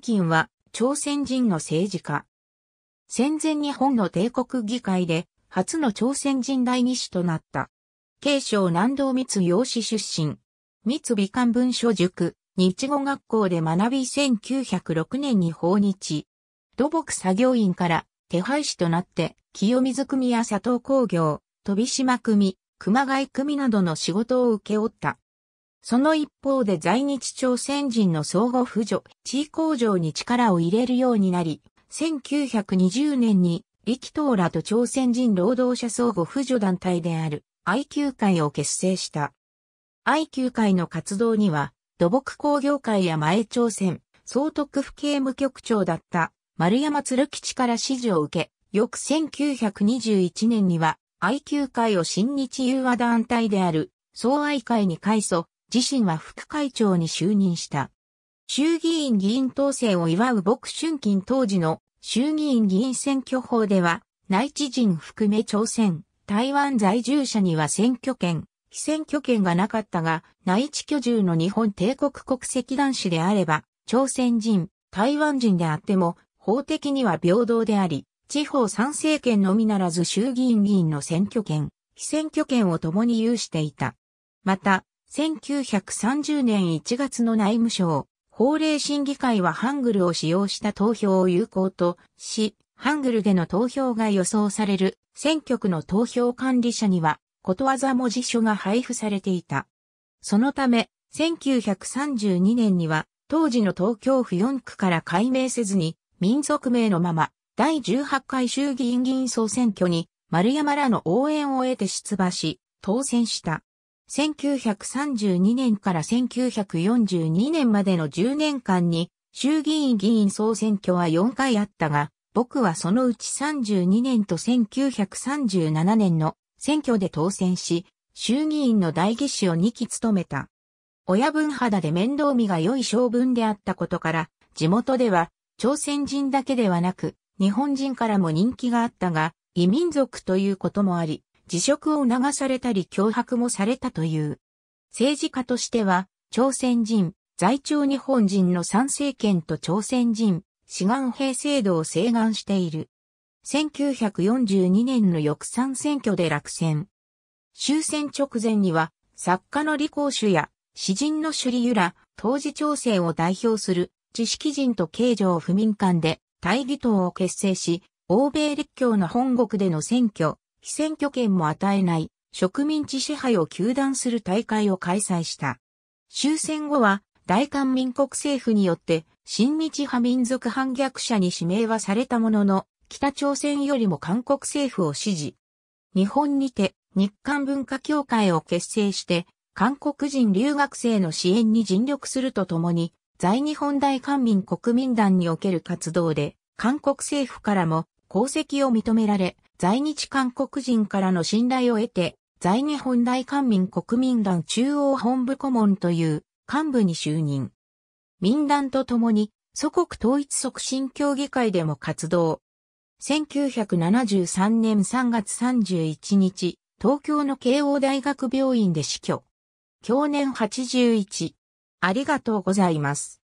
金は朝鮮人の政治家。戦前日本の帝国議会で初の朝鮮人第議士となった。慶尚南道密養子出身。三美観文書塾、日語学校で学び1906年に訪日。土木作業員から手配師となって、清水組や佐藤工業、飛島組、熊谷組などの仕事を請け負った。その一方で在日朝鮮人の相互扶助、地位向上に力を入れるようになり、1920年に力党らと朝鮮人労働者相互扶助団体である IQ 会を結成した。IQ 会の活動には、土木工業会や前朝鮮、総督府警務局長だった丸山鶴吉から指示を受け、翌1921年には IQ 会を新日融和団体である総愛会に改装。自身は副会長に就任した。衆議院議員当選を祝う牧春金当時の衆議院議員選挙法では、内地人含め朝鮮、台湾在住者には選挙権、非選挙権がなかったが、内地居住の日本帝国国籍男子であれば、朝鮮人、台湾人であっても、法的には平等であり、地方参政権のみならず衆議院議員の選挙権、非選挙権を共に有していた。また、1930年1月の内務省、法令審議会はハングルを使用した投票を有効とし、ハングルでの投票が予想される選挙区の投票管理者には、ことわざ文字書が配布されていた。そのため、1932年には、当時の東京府4区から改名せずに、民族名のまま、第18回衆議院議員総選挙に、丸山らの応援を得て出馬し、当選した。1932年から1942年までの10年間に衆議院議員総選挙は4回あったが、僕はそのうち32年と1937年の選挙で当選し、衆議院の代議士を2期務めた。親分肌で面倒見が良い性分であったことから、地元では朝鮮人だけではなく、日本人からも人気があったが、異民族ということもあり、辞職を流されたり脅迫もされたという。政治家としては、朝鮮人、在朝日本人の参政権と朝鮮人、志願兵制度を請願している。1942年の翌参選挙で落選。終戦直前には、作家の李光主や、詩人の首里由ら、当時朝鮮を代表する知識人と慶城不民間で大義党を結成し、欧米列強の本国での選挙、被選挙権も与えない植民地支配を求断する大会を開催した。終戦後は大韓民国政府によって親日派民族反逆者に指名はされたものの、北朝鮮よりも韓国政府を支持。日本にて日韓文化協会を結成して、韓国人留学生の支援に尽力するとともに、在日本大韓民国民団における活動で、韓国政府からも功績を認められ、在日韓国人からの信頼を得て、在日本大韓民国民団中央本部顧問という幹部に就任。民団と共に祖国統一促進協議会でも活動。1973年3月31日、東京の慶応大学病院で死去。去年81。ありがとうございます。